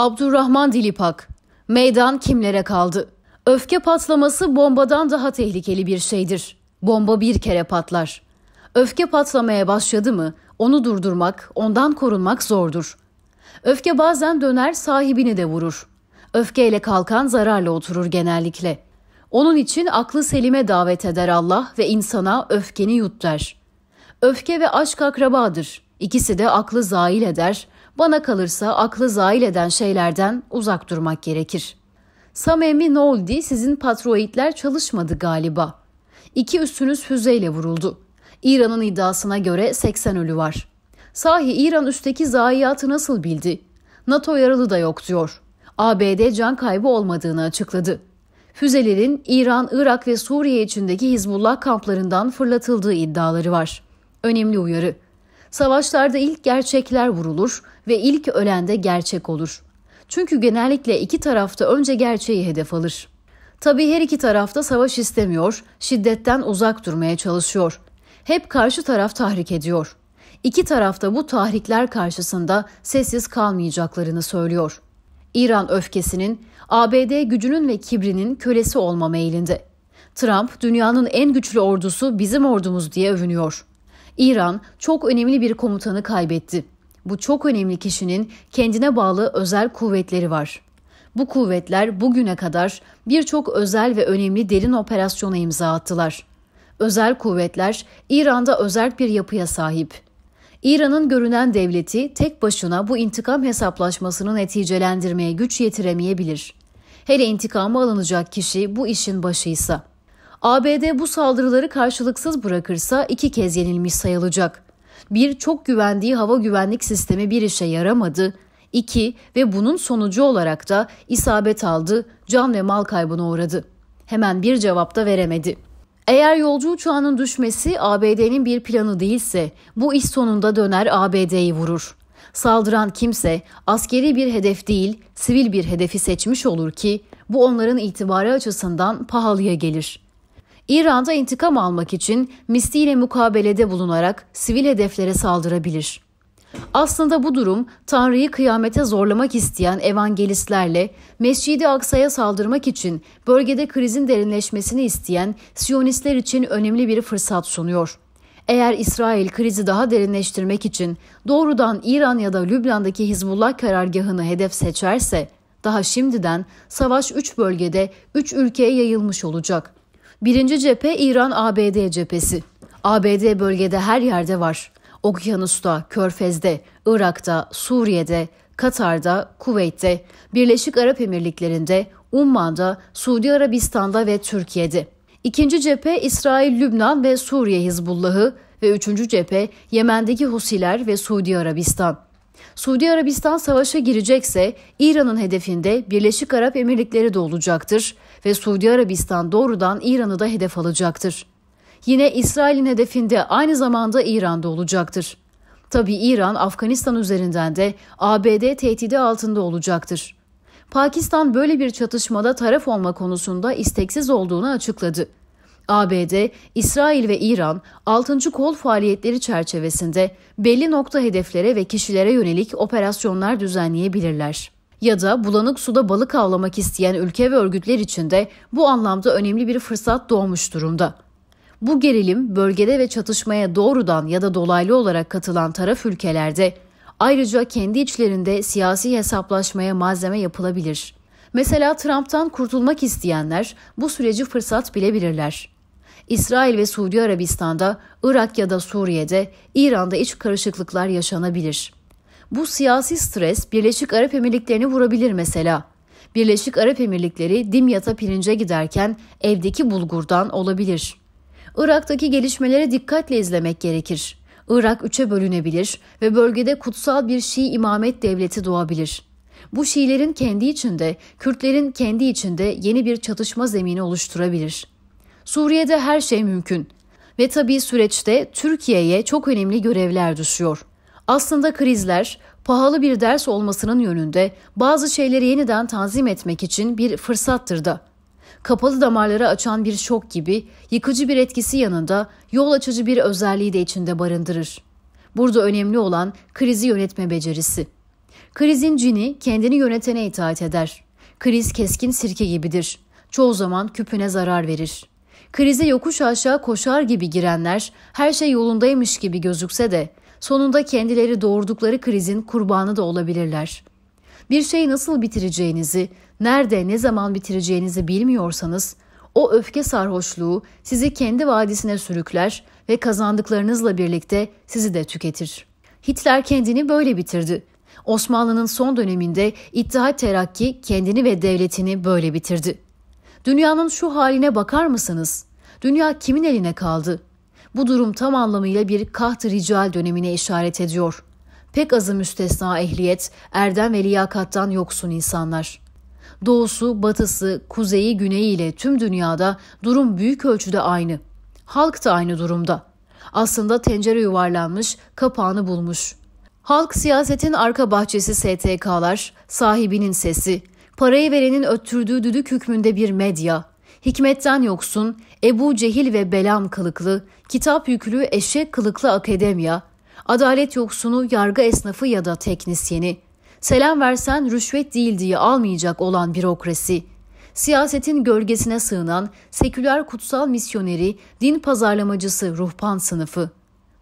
Abdurrahman Dilipak. Meydan kimlere kaldı? Öfke patlaması bombadan daha tehlikeli bir şeydir. Bomba bir kere patlar. Öfke patlamaya başladı mı onu durdurmak, ondan korunmak zordur. Öfke bazen döner sahibini de vurur. Öfkeyle kalkan zararla oturur genellikle. Onun için aklı selime davet eder Allah ve insana öfkeni yut der. Öfke ve aşk akrabadır. İkisi de aklı zail eder, bana kalırsa aklı zail eden şeylerden uzak durmak gerekir. Samemi ne Sizin patroitler çalışmadı galiba. İki üstünüz füzeyle vuruldu. İran'ın iddiasına göre 80 ölü var. Sahi İran üstteki zayiatı nasıl bildi? NATO yaralı da yok diyor. ABD can kaybı olmadığını açıkladı. Füzelerin İran, Irak ve Suriye içindeki Hizbullah kamplarından fırlatıldığı iddiaları var. Önemli uyarı. Savaşlarda ilk gerçekler vurulur ve ilk ölen de gerçek olur. Çünkü genellikle iki tarafta önce gerçeği hedef alır. Tabii her iki tarafta savaş istemiyor, şiddetten uzak durmaya çalışıyor. Hep karşı taraf tahrik ediyor. İki tarafta bu tahrikler karşısında sessiz kalmayacaklarını söylüyor. İran öfkesinin, ABD gücünün ve kibrinin kölesi olma meylinde. Trump, dünyanın en güçlü ordusu bizim ordumuz diye övünüyor. İran çok önemli bir komutanı kaybetti. Bu çok önemli kişinin kendine bağlı özel kuvvetleri var. Bu kuvvetler bugüne kadar birçok özel ve önemli derin operasyona imza attılar. Özel kuvvetler İran'da özel bir yapıya sahip. İran'ın görünen devleti tek başına bu intikam hesaplaşmasını neticelendirmeye güç yetiremeyebilir. Hele intikamı alınacak kişi bu işin başıysa. ABD bu saldırıları karşılıksız bırakırsa iki kez yenilmiş sayılacak. Bir, çok güvendiği hava güvenlik sistemi bir işe yaramadı. İki, ve bunun sonucu olarak da isabet aldı, can ve mal kaybına uğradı. Hemen bir cevap da veremedi. Eğer yolcu uçağının düşmesi ABD'nin bir planı değilse bu iş sonunda döner ABD'yi vurur. Saldıran kimse askeri bir hedef değil, sivil bir hedefi seçmiş olur ki bu onların itibarı açısından pahalıya gelir. İran'da intikam almak için misliyle mukabelede bulunarak sivil hedeflere saldırabilir. Aslında bu durum Tanrı'yı kıyamete zorlamak isteyen evangelistlerle Mescidi i Aksa'ya saldırmak için bölgede krizin derinleşmesini isteyen Siyonistler için önemli bir fırsat sunuyor. Eğer İsrail krizi daha derinleştirmek için doğrudan İran ya da Lübnan'daki Hizbullah karargahını hedef seçerse daha şimdiden savaş 3 bölgede 3 ülkeye yayılmış olacak. Birinci cephe İran-ABD cephesi. ABD bölgede her yerde var. Okyanusta, Körfez'de, Irak'ta, Suriye'de, Katar'da, Kuveyt'te, Birleşik Arap Emirlikleri'nde, Umman'da, Suudi Arabistan'da ve Türkiye'de. İkinci cephe İsrail, Lübnan ve Suriye Hizbullah'ı ve üçüncü cephe Yemen'deki Husiler ve Suudi Arabistan. Suudi Arabistan savaşa girecekse İran'ın hedefinde Birleşik Arap Emirlikleri de olacaktır ve Suudi Arabistan doğrudan İran'ı da hedef alacaktır. Yine İsrail'in hedefinde aynı zamanda İran'da olacaktır. Tabi İran Afganistan üzerinden de ABD tehdidi altında olacaktır. Pakistan böyle bir çatışmada taraf olma konusunda isteksiz olduğunu açıkladı. ABD, İsrail ve İran 6. kol faaliyetleri çerçevesinde belli nokta hedeflere ve kişilere yönelik operasyonlar düzenleyebilirler. Ya da bulanık suda balık avlamak isteyen ülke ve örgütler için de bu anlamda önemli bir fırsat doğmuş durumda. Bu gerilim bölgede ve çatışmaya doğrudan ya da dolaylı olarak katılan taraf ülkelerde ayrıca kendi içlerinde siyasi hesaplaşmaya malzeme yapılabilir. Mesela Trump'tan kurtulmak isteyenler bu süreci fırsat bilebilirler. İsrail ve Suudi Arabistan'da, Irak ya da Suriye'de, İran'da iç karışıklıklar yaşanabilir. Bu siyasi stres Birleşik Arap Emirlikleri'ni vurabilir mesela. Birleşik Arap Emirlikleri dimyata pirince giderken evdeki bulgurdan olabilir. Irak'taki gelişmelere dikkatle izlemek gerekir. Irak üçe bölünebilir ve bölgede kutsal bir Şii imamet devleti doğabilir. Bu Şiilerin kendi içinde, Kürtlerin kendi içinde yeni bir çatışma zemini oluşturabilir. Suriye'de her şey mümkün ve tabii süreçte Türkiye'ye çok önemli görevler düşüyor. Aslında krizler pahalı bir ders olmasının yönünde bazı şeyleri yeniden tanzim etmek için bir fırsattır da. Kapalı damarları açan bir şok gibi yıkıcı bir etkisi yanında yol açıcı bir özelliği de içinde barındırır. Burada önemli olan krizi yönetme becerisi. Krizin cini kendini yönetene itaat eder. Kriz keskin sirke gibidir. Çoğu zaman küpüne zarar verir. Krize yokuş aşağı koşar gibi girenler her şey yolundaymış gibi gözükse de sonunda kendileri doğurdukları krizin kurbanı da olabilirler. Bir şeyi nasıl bitireceğinizi, nerede, ne zaman bitireceğinizi bilmiyorsanız o öfke sarhoşluğu sizi kendi vadisine sürükler ve kazandıklarınızla birlikte sizi de tüketir. Hitler kendini böyle bitirdi. Osmanlı'nın son döneminde İttihat Terakki kendini ve devletini böyle bitirdi. Dünyanın şu haline bakar mısınız? Dünya kimin eline kaldı? Bu durum tam anlamıyla bir kaht-ı rical dönemine işaret ediyor. Pek azı müstesna ehliyet, erdem ve liyakattan yoksun insanlar. Doğusu, batısı, kuzeyi, güneyi ile tüm dünyada durum büyük ölçüde aynı. Halk da aynı durumda. Aslında tencere yuvarlanmış, kapağını bulmuş.'' Halk siyasetin arka bahçesi STK'lar, sahibinin sesi, parayı verenin öttürdüğü düdük hükmünde bir medya, hikmetten yoksun, Ebu Cehil ve Belam kılıklı, kitap yüklü eşek kılıklı akademiya, adalet yoksunu yargı esnafı ya da teknisyeni, selam versen rüşvet değil diye almayacak olan bürokrasi, siyasetin gölgesine sığınan seküler kutsal misyoneri, din pazarlamacısı ruhban sınıfı.''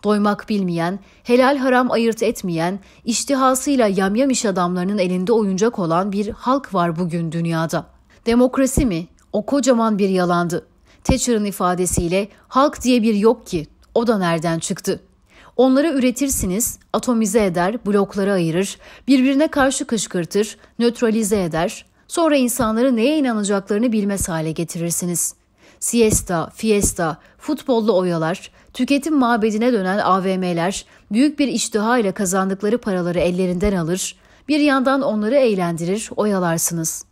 Doymak bilmeyen, helal haram ayırt etmeyen, iştihasıyla yamyam iş adamlarının elinde oyuncak olan bir halk var bugün dünyada. Demokrasi mi? O kocaman bir yalandı. Thatcher'ın ifadesiyle halk diye bir yok ki o da nereden çıktı? Onları üretirsiniz, atomize eder, blokları ayırır, birbirine karşı kışkırtır, nötralize eder, sonra insanları neye inanacaklarını bilmez hale getirirsiniz.'' siesta, fiesta, futbollu oyalar, tüketim mabedine dönen AVM'ler büyük bir iştiha ile kazandıkları paraları ellerinden alır, bir yandan onları eğlendirir, oyalarsınız.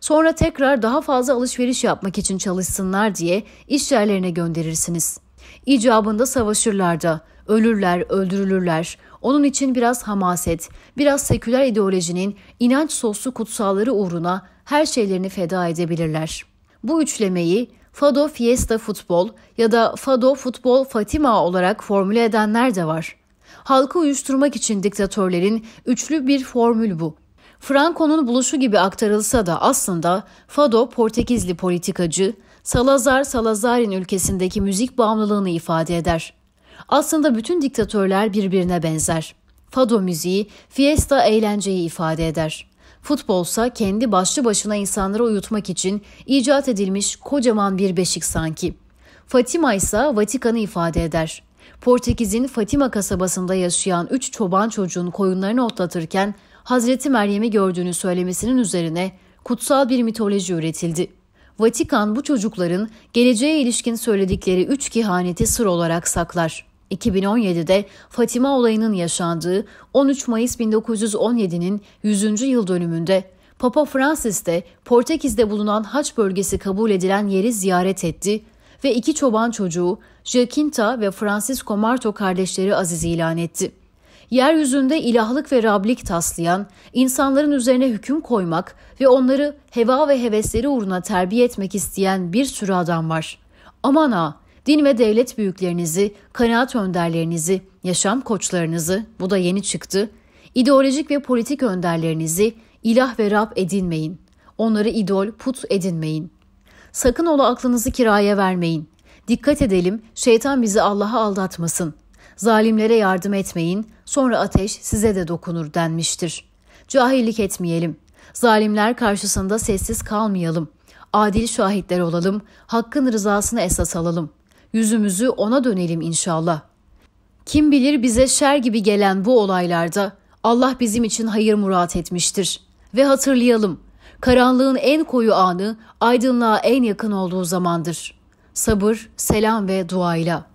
Sonra tekrar daha fazla alışveriş yapmak için çalışsınlar diye iş yerlerine gönderirsiniz. İcabında savaşırlar da, ölürler, öldürülürler. Onun için biraz hamaset, biraz seküler ideolojinin inanç soslu kutsalları uğruna her şeylerini feda edebilirler. Bu üçlemeyi Fado Fiesta Futbol ya da Fado Futbol Fatima olarak formüle edenler de var. Halkı uyuşturmak için diktatörlerin üçlü bir formül bu. Franco'nun buluşu gibi aktarılsa da aslında Fado Portekizli politikacı Salazar Salazar'in ülkesindeki müzik bağımlılığını ifade eder. Aslında bütün diktatörler birbirine benzer. Fado müziği, fiesta eğlenceyi ifade eder.'' Futbolsa kendi başlı başına insanları uyutmak için icat edilmiş kocaman bir beşik sanki. Fatima ise Vatikan'ı ifade eder. Portekiz'in Fatima kasabasında yaşayan üç çoban çocuğun koyunlarını otlatırken Hazreti Meryem'i gördüğünü söylemesinin üzerine kutsal bir mitoloji üretildi. Vatikan bu çocukların geleceğe ilişkin söyledikleri üç kehaneti sır olarak saklar. 2017'de Fatima olayının yaşandığı 13 Mayıs 1917'nin 100. yıl dönümünde Papa Francis de Portekiz'de bulunan haç bölgesi kabul edilen yeri ziyaret etti ve iki çoban çocuğu Jacinta ve Francis Marto kardeşleri aziz ilan etti. Yeryüzünde ilahlık ve Rablik taslayan, insanların üzerine hüküm koymak ve onları heva ve hevesleri uğruna terbiye etmek isteyen bir sürü adam var. Aman ha, Din ve devlet büyüklerinizi, kanaat önderlerinizi, yaşam koçlarınızı, bu da yeni çıktı, ideolojik ve politik önderlerinizi ilah ve Rab edinmeyin. Onları idol, put edinmeyin. Sakın ola aklınızı kiraya vermeyin. Dikkat edelim, şeytan bizi Allah'a aldatmasın. Zalimlere yardım etmeyin, sonra ateş size de dokunur denmiştir. Cahillik etmeyelim. Zalimler karşısında sessiz kalmayalım. Adil şahitler olalım, hakkın rızasını esas alalım.'' Yüzümüzü ona dönelim inşallah. Kim bilir bize şer gibi gelen bu olaylarda Allah bizim için hayır murat etmiştir. Ve hatırlayalım, karanlığın en koyu anı aydınlığa en yakın olduğu zamandır. Sabır, selam ve duayla.''